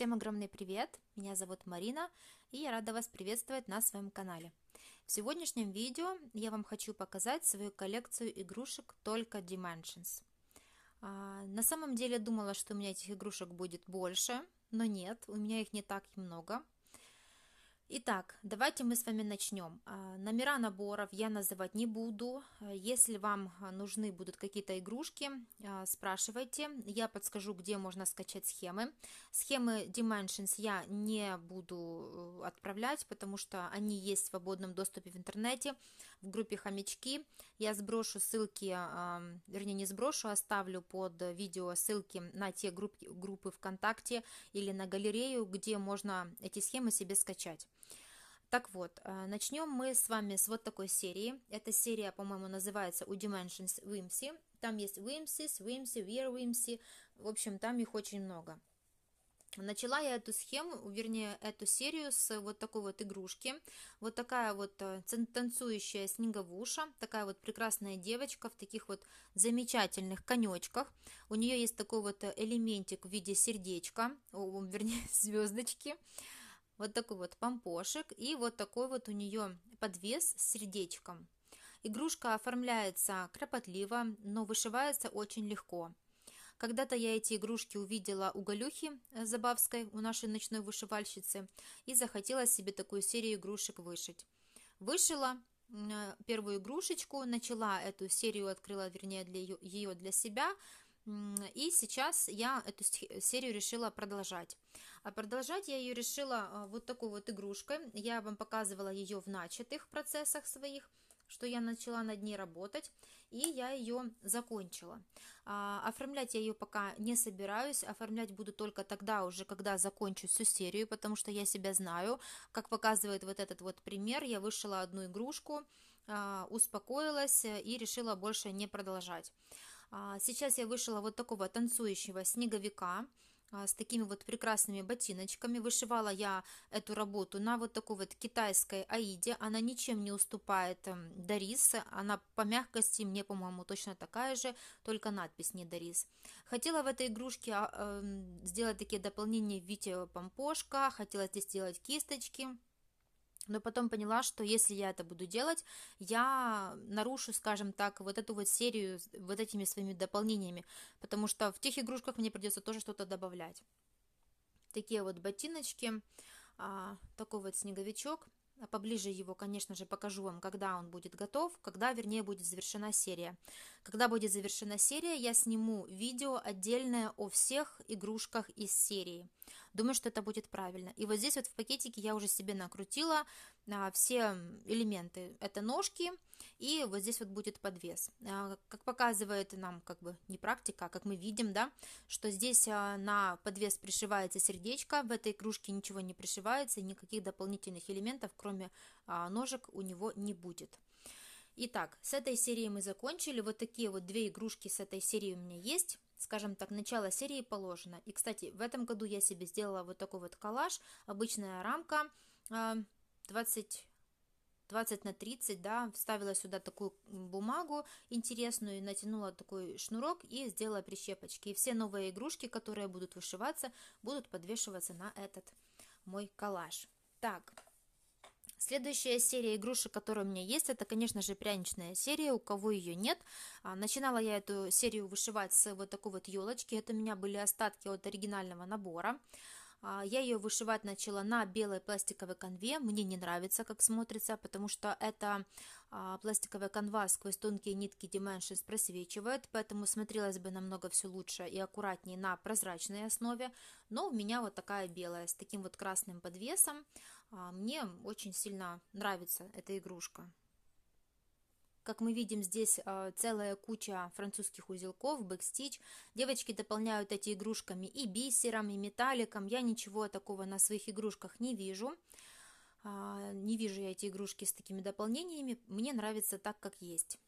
Всем огромный привет! Меня зовут Марина, и я рада вас приветствовать на своем канале. В сегодняшнем видео я вам хочу показать свою коллекцию игрушек только Dimensions. А, на самом деле думала, что у меня этих игрушек будет больше, но нет, у меня их не так и много. Итак, давайте мы с вами начнем. А, номера наборов я называть не буду. А, если вам а, нужны будут какие-то игрушки, спрашивайте. Я подскажу, где можно скачать схемы. Схемы Dimensions я не буду э, отправлять, потому что они есть в свободном доступе в интернете, в группе «Хомячки». Я сброшу ссылки, вернее не сброшу, оставлю под видео ссылки на те группы, группы ВКонтакте или на галерею, где можно эти схемы себе скачать. Так вот, а, начнем мы с вами с вот такой серии. Эта серия, по-моему, называется «U Dimensions Whimsy». Там есть Whimsys, Whimsy, We're Whimsy. В общем, там их очень много. Начала я эту схему, вернее, эту серию с вот такой вот игрушки. Вот такая вот э, танцующая снеговуша, такая вот прекрасная девочка в таких вот замечательных конечках. У нее есть такой вот э, элементик в виде сердечка, вернее, звездочки вот такой вот помпошек и вот такой вот у нее подвес с сердечком. Игрушка оформляется кропотливо, но вышивается очень легко. Когда-то я эти игрушки увидела у Галюхи э, Забавской, у нашей ночной вышивальщицы, и захотела себе такую серию игрушек вышить. Вышила э, первую игрушечку, начала эту серию, открыла, вернее, для ее, ее для себя, и сейчас я эту серию решила продолжать. А продолжать я ее решила а, вот такой вот игрушкой. Я вам показывала ее в начатых процессах своих, что я начала над ней работать, и я ее закончила. А, оформлять я ее пока не собираюсь, оформлять буду только тогда уже, когда закончу всю серию, потому что я себя знаю. Как показывает вот этот вот пример, я вышила одну игрушку, а, успокоилась и решила больше не продолжать. А, сейчас я вышила вот такого танцующего снеговика, а, с такими вот прекрасными ботиночками. Вышивала я эту работу на вот такой вот китайской аиде. Она ничем не уступает эм, Дарис. Она по мягкости мне, по-моему, точно такая же, только надпись не Дарис. Хотела в этой игрушке а, эм, сделать такие дополнения в виде помпошка. Хотела здесь сделать кисточки но потом поняла, что если я это буду делать, я нарушу, скажем так, вот эту вот серию вот этими своими дополнениями, потому что в тех игрушках мне придется тоже что-то добавлять. Такие вот ботиночки, а, такой вот снеговичок, а Поближе его, конечно же, покажу вам, когда он будет готов, когда, вернее, будет завершена серия. Когда будет завершена серия, я сниму видео отдельное о всех игрушках из серии. Думаю, что это будет правильно. И вот здесь вот в пакетике я уже себе накрутила а, все элементы. Это ножки и вот здесь вот будет подвес. А, как показывает нам как бы не практика, а как мы видим, да, что здесь а, на подвес пришивается сердечко, в этой кружке ничего не пришивается, никаких дополнительных элементов, кроме а, ножек, у него не будет. Итак, с этой серией мы закончили. Вот такие вот две игрушки с этой серии у меня есть скажем так, начало серии положено. И, кстати, в этом году я себе сделала вот такой вот коллаж, обычная рамка 20 э, 20 на 30, да, вставила сюда такую бумагу интересную, натянула такой шнурок и сделала прищепочки. И все новые игрушки, которые будут вышиваться, будут подвешиваться на этот мой коллаж. Так, Следующая серия игрушек, которая у меня есть, это, конечно же, пряничная серия, у кого ее нет. А, начинала я эту серию вышивать с вот такой вот елочки, это у меня были остатки от оригинального набора. А, я ее вышивать начала на белой пластиковой конве. Мне не нравится, как смотрится, потому что это а, пластиковая конва сквозь тонкие нитки Dimensions просвечивает, поэтому смотрелось бы намного все лучше и аккуратнее на прозрачной основе. Но у меня вот такая белая с таким вот красным подвесом. А, мне очень сильно нравится эта игрушка. Как мы видим, здесь а, целая куча французских узелков, бэкстич. Девочки дополняют эти игрушками и бисером, и металликом. Я ничего такого на своих игрушках не вижу. А, не вижу я эти игрушки с такими дополнениями. Мне нравится так, как есть.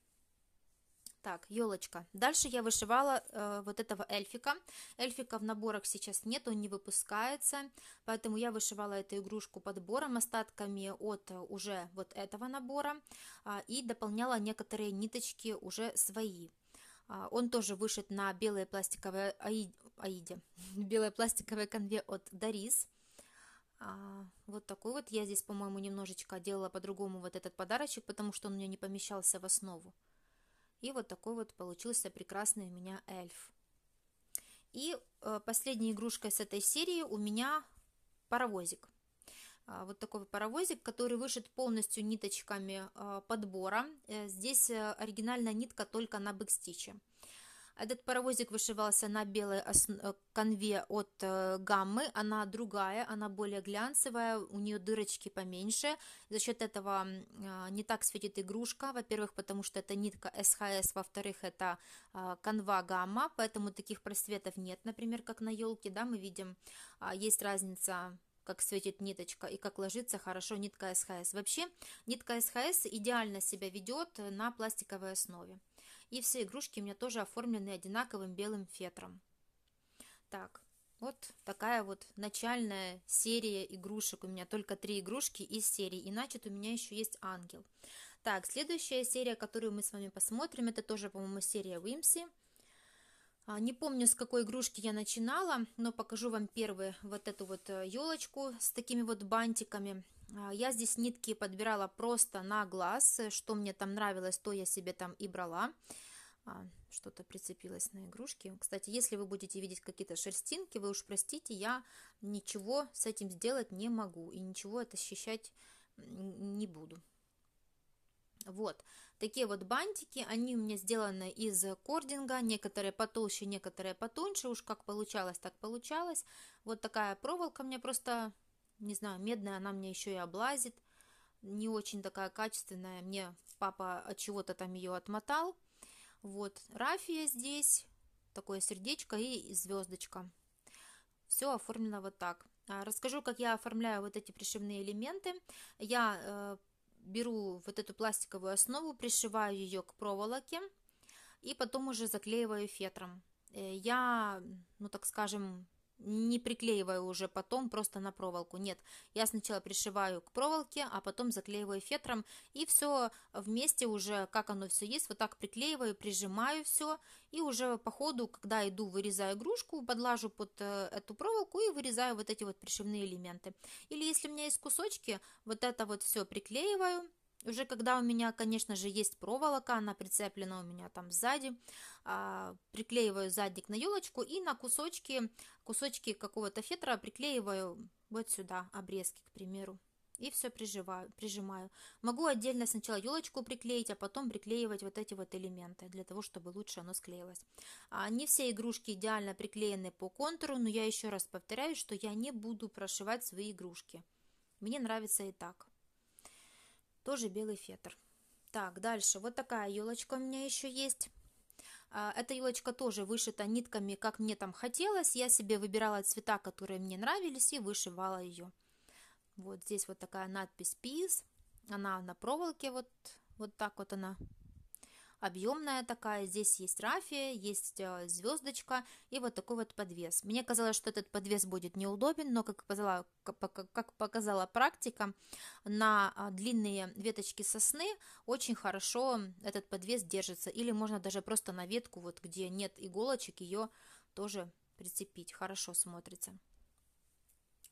Так, елочка. Дальше я вышивала э, вот этого эльфика. Эльфика в наборах сейчас нет, он не выпускается, поэтому я вышивала эту игрушку подбором, остатками от э, уже вот этого набора э, и дополняла некоторые ниточки уже свои. Э, он тоже вышит на белой пластиковой аиде, аиде белой пластиковой конве от Дарис. А, вот такой вот. Я здесь, по-моему, немножечко делала по-другому вот этот подарочек, потому что он у меня не помещался в основу. И вот такой вот получился прекрасный у меня эльф. И э, последней игрушкой с этой серии у меня паровозик. А, вот такой паровозик, который вышит полностью ниточками э, подбора. Э, здесь оригинальная нитка только на бэкстиче. Этот паровозик вышивался на белой э, конве от э, гаммы, она другая, она более глянцевая, у нее дырочки поменьше, за счет этого э, не так светит игрушка, во-первых, потому что это нитка СХС, во-вторых, это конва гамма, поэтому таких просветов нет, например, как на елке, да, мы видим, а, есть разница как светит ниточка и как ложится хорошо нитка СХС. Вообще нитка СХС идеально себя ведет на пластиковой основе. И все игрушки у меня тоже оформлены одинаковым белым фетром. Так, вот такая вот начальная серия игрушек. У меня только три игрушки из серии. Иначе у меня еще есть ангел. Так, следующая серия, которую мы с вами посмотрим, это тоже, по-моему, серия Уимси. А, не помню, с какой игрушки я начинала, но покажу вам первую вот эту вот э, елочку с такими вот бантиками. А, я здесь нитки подбирала просто на глаз, что мне там нравилось, то я себе там и брала. А, что-то прицепилось на игрушки. Кстати, если вы будете видеть какие-то шерстинки, вы уж простите, я ничего с этим сделать не могу и ничего это ощущать не буду. Вот, такие вот бантики, они у меня сделаны из кординга, некоторые потолще, некоторые потоньше, уж как получалось, так получалось. Вот такая проволока мне просто не знаю, медная она мне еще и облазит, не очень такая качественная, мне папа от чего-то там ее отмотал. Вот, рафия здесь, такое сердечко и звездочка. Все оформлено вот так. А, расскажу, как я оформляю вот эти пришивные элементы. Я э, беру вот эту пластиковую основу, пришиваю ее к проволоке и потом уже заклеиваю фетром. Э, я, ну так скажем, не приклеиваю уже потом просто на проволоку. Нет, я сначала пришиваю к проволоке, а потом заклеиваю фетром, и все вместе уже, как оно все есть, вот так приклеиваю, прижимаю все, и уже по ходу, когда иду, вырезаю игрушку, подлажу под э, эту проволоку и вырезаю вот эти вот пришивные элементы. Или если у меня есть кусочки, вот это вот все приклеиваю, уже когда у меня, конечно же, есть проволока, она прицеплена у меня там сзади, а, приклеиваю задник на елочку и на кусочки, кусочки какого-то фетра приклеиваю вот сюда, обрезки, к примеру. И все приживаю, прижимаю. Могу отдельно сначала елочку приклеить, а потом приклеивать вот эти вот элементы, для того, чтобы лучше оно склеилось. А, не все игрушки идеально приклеены по контуру, но я еще раз повторяю, что я не буду прошивать свои игрушки. Мне нравится и так тоже белый фетр. Так, дальше, вот такая елочка у меня еще есть. А, эта елочка тоже вышита нитками, как мне там хотелось. Я себе выбирала цвета, которые мне нравились, и вышивала ее. Вот здесь вот такая надпись «Peace». Она на проволоке, вот, вот так вот она объемная такая, здесь есть рафия, есть э, звездочка и вот такой вот подвес. Мне казалось, что этот подвес будет неудобен, но как показала, как показала практика, на а, длинные веточки сосны очень хорошо этот подвес держится, или можно даже просто на ветку, вот где нет иголочек, ее тоже прицепить, хорошо смотрится.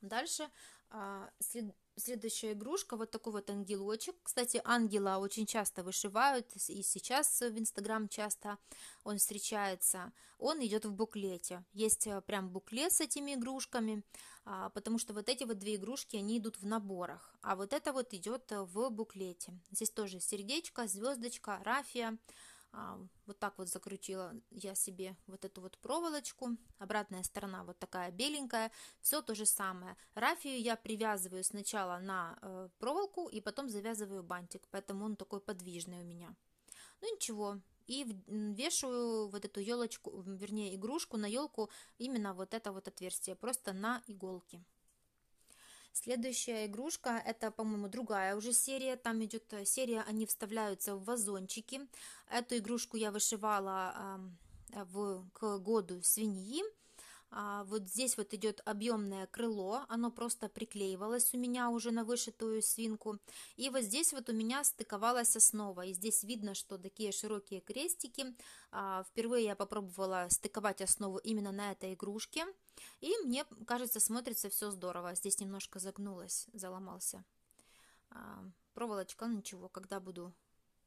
Дальше а, Следующая игрушка, вот такой вот ангелочек. Кстати, ангела очень часто вышивают, и сейчас в Инстаграм часто он встречается. Он идет в буклете. Есть э, прям буклет с этими игрушками, а, потому что вот эти вот две игрушки, они идут в наборах, а вот это вот идет э, в буклете. Здесь тоже сердечко, звездочка, рафия, а, вот так вот закрутила я себе вот эту вот проволочку. Обратная сторона вот такая беленькая. Все то же самое. Рафию я привязываю сначала на э, проволоку и потом завязываю бантик. Поэтому он такой подвижный у меня. Ну ничего, и вешаю вот эту елочку, вернее игрушку на елку именно вот это вот отверстие, просто на иголке. Следующая игрушка, это, по-моему, другая уже серия. Там идет э, серия, они вставляются в вазончики. Эту игрушку я вышивала э, в, к году свиньи. А, вот здесь вот идет объемное крыло, оно просто приклеивалось у меня уже на вышитую свинку. И вот здесь вот у меня стыковалась основа. И здесь видно, что такие широкие крестики. А, впервые я попробовала стыковать основу именно на этой игрушке. И мне кажется, смотрится все здорово. Здесь немножко загнулось, заломался. А, проволочка, ну ничего, когда буду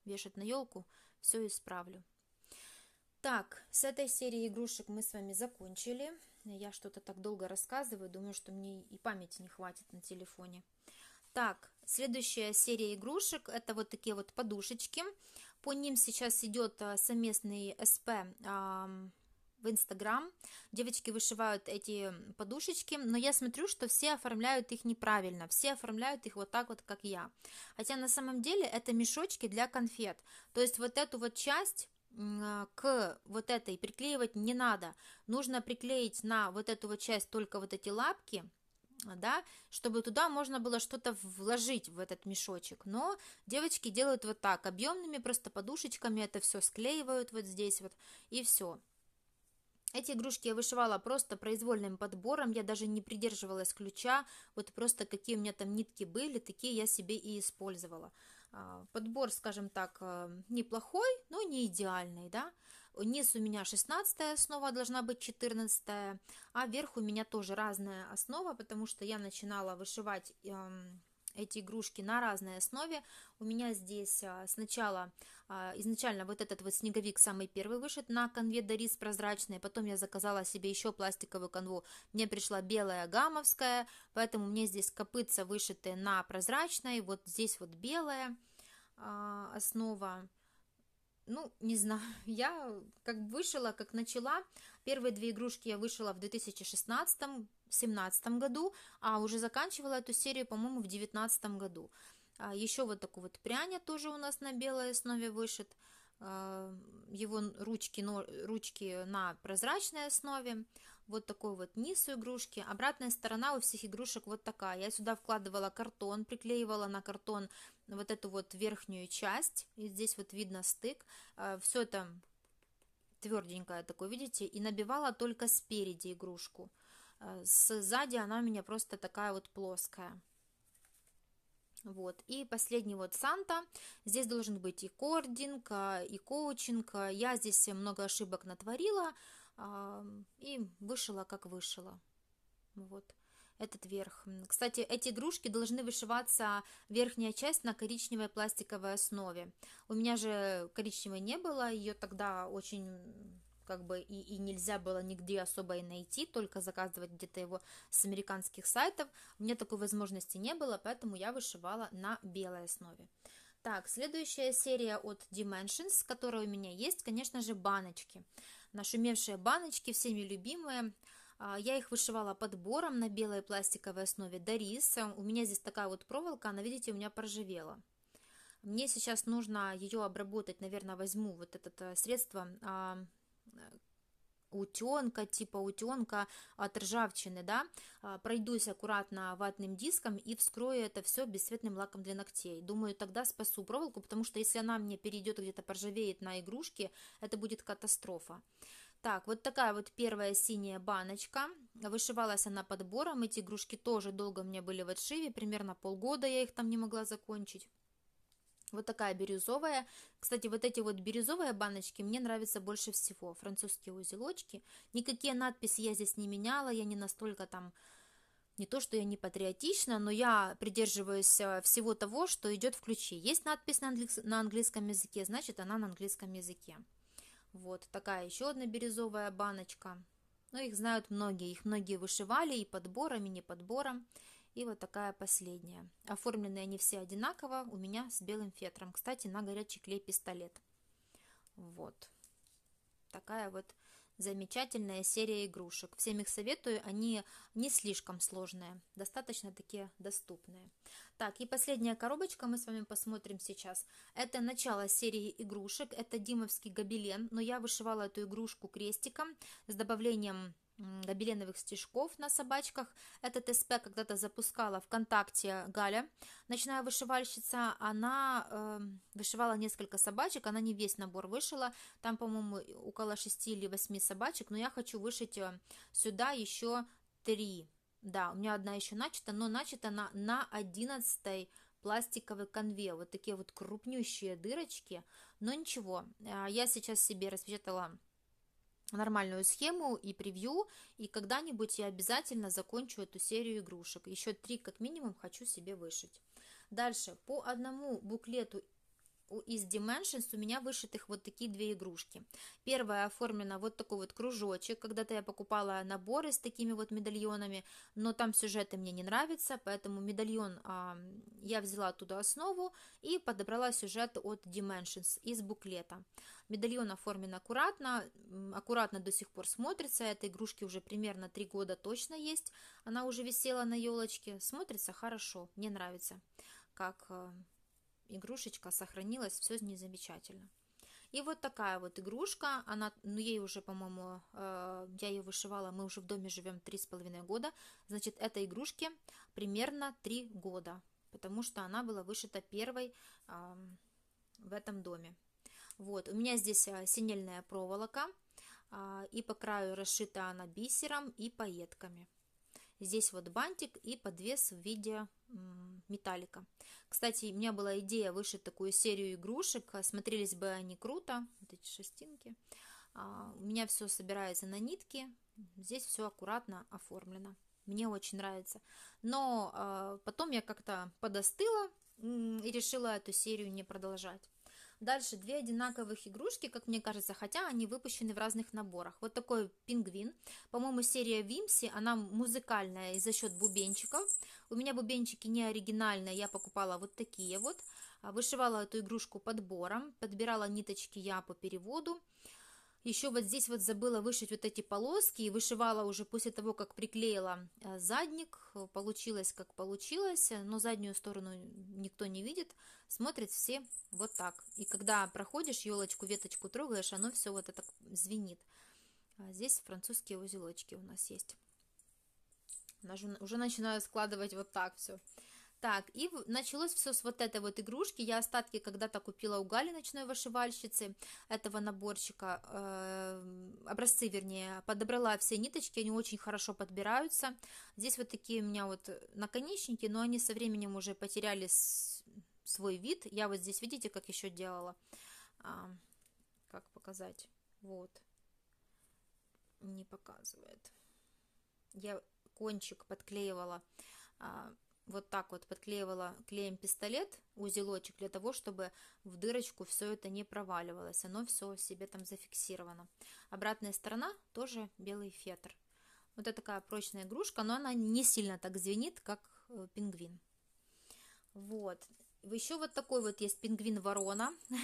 вешать на елку, все исправлю. Так, с этой серии игрушек мы с вами закончили. Я что-то так долго рассказываю, думаю, что мне и памяти не хватит на телефоне. Так, следующая серия игрушек это вот такие вот подушечки. По ним сейчас идет а, совместный СП в Инстаграм. Девочки вышивают эти подушечки, но я смотрю, что все оформляют их неправильно, все оформляют их вот так вот, как я. Хотя на самом деле это мешочки для конфет. То есть вот эту вот часть а, к вот этой приклеивать не надо. Нужно приклеить на вот эту вот часть только вот эти лапки, да, чтобы туда можно было что-то вложить в этот мешочек. Но девочки делают вот так, объемными просто подушечками это все склеивают вот здесь вот и все. Эти игрушки я вышивала просто произвольным подбором, я даже не придерживалась ключа, вот просто какие у меня там нитки были, такие я себе и использовала. А, подбор, скажем так, э, неплохой, но не идеальный, да. Низ у меня 16 основа, должна быть 14 а вверх у меня тоже разная основа, потому что я начинала вышивать эм, эти игрушки на разной основе. У меня здесь а, сначала, а, изначально вот этот вот снеговик самый первый вышит на конве Дорис прозрачной, потом я заказала себе еще пластиковую конву, мне пришла белая гамовская, поэтому мне здесь копытца вышиты на прозрачной, вот здесь вот белая а, основа. Ну, не знаю, я как вышила, как начала. Первые две игрушки я вышила в 2016 2017 году, а уже заканчивала эту серию, по-моему, в 2019 году. А еще вот такой вот пряня тоже у нас на белой основе вышит. А, его ручки, ручки на прозрачной основе. Вот такой вот низ у игрушки. Обратная сторона у всех игрушек вот такая. Я сюда вкладывала картон, приклеивала на картон вот эту вот верхнюю часть. И здесь вот видно стык. А, Все это тверденькое такое, видите? И набивала только спереди игрушку. Э, сзади она у меня просто такая вот плоская. Вот. И последний вот Санта. Здесь должен быть и кординг, а, и коучинг. Я здесь много ошибок натворила и вышила, как вышила. Вот этот верх. Кстати, эти игрушки должны вышиваться верхняя часть на коричневой пластиковой основе. У меня же коричневой не было, ее тогда очень как бы и, и нельзя было нигде особо и найти, только заказывать где-то его с американских сайтов. У меня такой возможности не было, поэтому я вышивала на белой основе. Так, следующая серия от Dimensions, которая у меня есть, конечно же, баночки. Нашумевшие баночки, всеми любимые. А, я их вышивала подбором на белой пластиковой основе дарис У меня здесь такая вот проволока, она, видите, у меня проживела. Мне сейчас нужно ее обработать, наверное, возьму вот это э, средство а, утенка, типа утенка от ржавчины, да, а, пройдусь аккуратно ватным диском и вскрою это все бесцветным лаком для ногтей. Думаю, тогда спасу проволоку, потому что если она мне перейдет где-то поржавеет на игрушке, это будет катастрофа. Так, вот такая вот первая синяя баночка. Вышивалась она подбором. Эти игрушки тоже долго у меня были в отшиве. Примерно полгода я их там не могла закончить. Вот такая бирюзовая. Кстати, вот эти вот бирюзовые баночки мне нравятся больше всего. Французские узелочки. Никакие надписи я здесь не меняла. Я не настолько там... Не то, что я не патриотична, но я придерживаюсь э, всего того, что идет в ключе. Есть надпись на, английс... на английском языке, значит, она на английском языке. Вот такая еще одна бирюзовая баночка. Ну их знают многие. Их многие вышивали и подборами, и не подбором. И вот такая последняя. Оформлены они все одинаково, у меня с белым фетром. Кстати, на горячий клей пистолет. Вот. Такая вот замечательная серия игрушек. Всем их советую, они не слишком сложные, достаточно такие доступные. Так, и последняя коробочка мы с вами посмотрим сейчас. Это начало серии игрушек, это Димовский гобелен, но я вышивала эту игрушку крестиком с добавлением гобеленовых стежков на собачках. Этот СП когда-то запускала ВКонтакте Галя, ночная вышивальщица. Она э, вышивала несколько собачек, она не весь набор вышила. Там, по-моему, около 6 или 8 собачек, но я хочу вышить э, сюда еще 3. Да, у меня одна еще начата, но начата она на 11 пластиковой конве. Вот такие вот крупнющие дырочки. Но ничего, э, я сейчас себе распечатала нормальную схему и превью, и когда-нибудь я обязательно закончу эту серию игрушек. Еще три как минимум хочу себе вышить. Дальше, по одному буклету из Dimensions у меня вышитых вот такие две игрушки. Первая оформлена вот такой вот кружочек. Когда-то я покупала наборы с такими вот медальонами, но там сюжеты мне не нравятся, поэтому медальон а, я взяла оттуда основу и подобрала сюжет от Dimensions из буклета. Медальон оформлен аккуратно, аккуратно до сих пор смотрится. Этой игрушки уже примерно три года точно есть. Она уже висела на елочке. Смотрится хорошо, мне нравится, как э, игрушечка сохранилась, все незамечательно И вот такая вот игрушка, она, ну ей уже, по-моему, э, я ее вышивала, мы уже в доме живем 3,5 года, значит, этой игрушке примерно 3 года, потому что она была вышита первой э, в этом доме. Вот, у меня здесь э, синельная проволока, э, и по краю расшита она бисером и пайетками. Здесь вот бантик и подвес в виде металлика. Кстати, у меня была идея вышить такую серию игрушек. Смотрелись бы они круто, вот эти шестинки. А, у меня все собирается на нитки. Здесь все аккуратно оформлено. Мне очень нравится. Но а, потом я как-то подостыла и решила эту серию не продолжать. Дальше две одинаковых игрушки, как мне кажется, хотя они выпущены в разных наборах. Вот такой пингвин. По-моему, серия Вимси, она музыкальная и за счет бубенчиков. У меня бубенчики не оригинальные, я покупала вот такие вот. А, вышивала эту игрушку подбором, подбирала ниточки я по переводу. Еще вот здесь вот забыла вышить вот эти полоски и вышивала уже после того, как приклеила а, задник. Получилось, как получилось, но заднюю сторону никто не видит. Смотрят все вот так. И когда проходишь, елочку, веточку трогаешь, оно все вот это звенит. А здесь французские узелочки у нас есть. Уже начинаю складывать вот так все. Так, и началось все с вот этой вот игрушки. Я остатки когда-то купила у Гали ночной вышивальщицы этого наборчика, э, образцы, вернее, подобрала все ниточки, они очень хорошо подбираются. Здесь вот такие у меня вот наконечники, но они со временем уже потеряли с, свой вид. Я вот здесь, видите, как еще делала, а, как показать, вот, не показывает. Я кончик подклеивала, а, вот так вот подклеивала клеем пистолет, узелочек, для того, чтобы в дырочку все это не проваливалось, оно все себе там зафиксировано. Обратная сторона тоже белый фетр. Вот это такая прочная игрушка, но она не сильно так звенит, как э, пингвин. Вот. Еще вот такой вот есть пингвин-ворона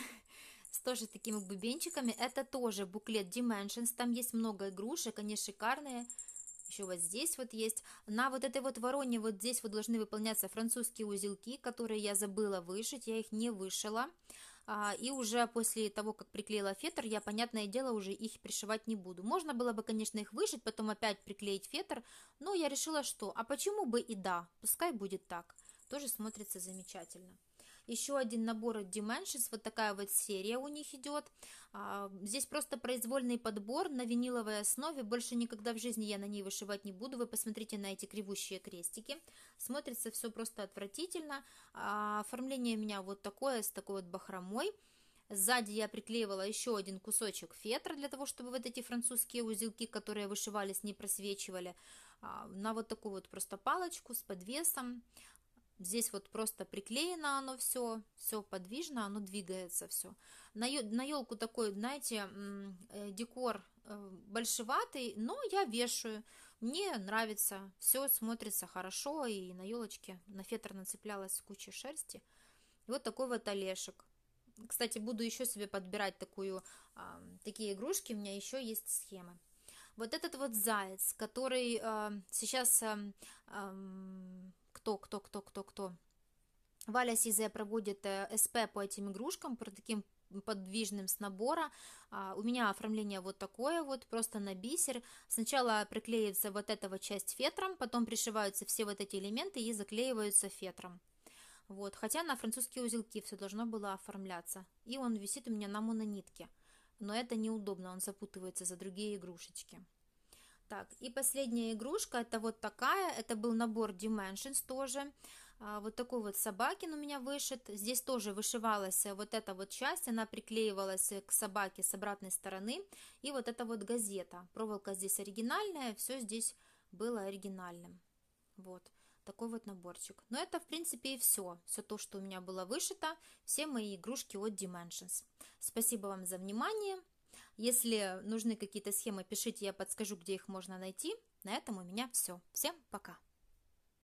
с тоже такими бубенчиками. Это тоже буклет Dimensions. Там есть много игрушек, они шикарные еще вот здесь вот есть. На вот этой вот вороне вот здесь вот должны выполняться французские узелки, которые я забыла вышить, я их не вышила. А, и уже после того, как приклеила фетр, я, понятное дело, уже их пришивать не буду. Можно было бы, конечно, их вышить, потом опять приклеить фетр, но я решила, что, а почему бы и да, пускай будет так. Тоже смотрится замечательно. Еще один набор от Dimensions, вот такая вот серия у них идет. А, здесь просто произвольный подбор на виниловой основе. Больше никогда в жизни я на ней вышивать не буду. Вы посмотрите на эти кривущие крестики. Смотрится все просто отвратительно. А, оформление у меня вот такое, с такой вот бахромой. Сзади я приклеивала еще один кусочек фетра для того, чтобы вот эти французские узелки, которые вышивались, не просвечивали. А, на вот такую вот просто палочку с подвесом. Здесь вот просто приклеено оно все, все подвижно, оно двигается все. На, елку такой, знаете, э, декор э, большеватый, но я вешаю. Мне нравится, все смотрится хорошо, и на елочке на фетр нацеплялась куча шерсти. И вот такой вот Олешек. Кстати, буду еще себе подбирать такую, а, такие игрушки, у меня еще есть схемы. Вот этот вот заяц, который а, сейчас кто, кто, кто, кто, кто. Валя Сизая проводит э, СП по этим игрушкам, по таким подвижным с набора. А, у меня оформление вот такое вот, просто на бисер. Сначала приклеивается вот эта вот часть фетром, потом пришиваются все вот эти элементы и заклеиваются фетром. Вот, хотя на французские узелки все должно было оформляться. И он висит у меня на мононитке. Но это неудобно, он запутывается за другие игрушечки. Так, и последняя игрушка, это вот такая, это был набор Dimensions тоже, а, вот такой вот собакин у меня вышит, здесь тоже вышивалась вот эта вот часть, она приклеивалась к собаке с обратной стороны, и вот эта вот газета, проволока здесь оригинальная, все здесь было оригинальным, вот такой вот наборчик. Но это, в принципе, и все. Все то, что у меня было вышито, все мои игрушки от Dimensions. Спасибо вам за внимание. Если нужны какие-то схемы, пишите, я подскажу, где их можно найти. На этом у меня все. Всем пока!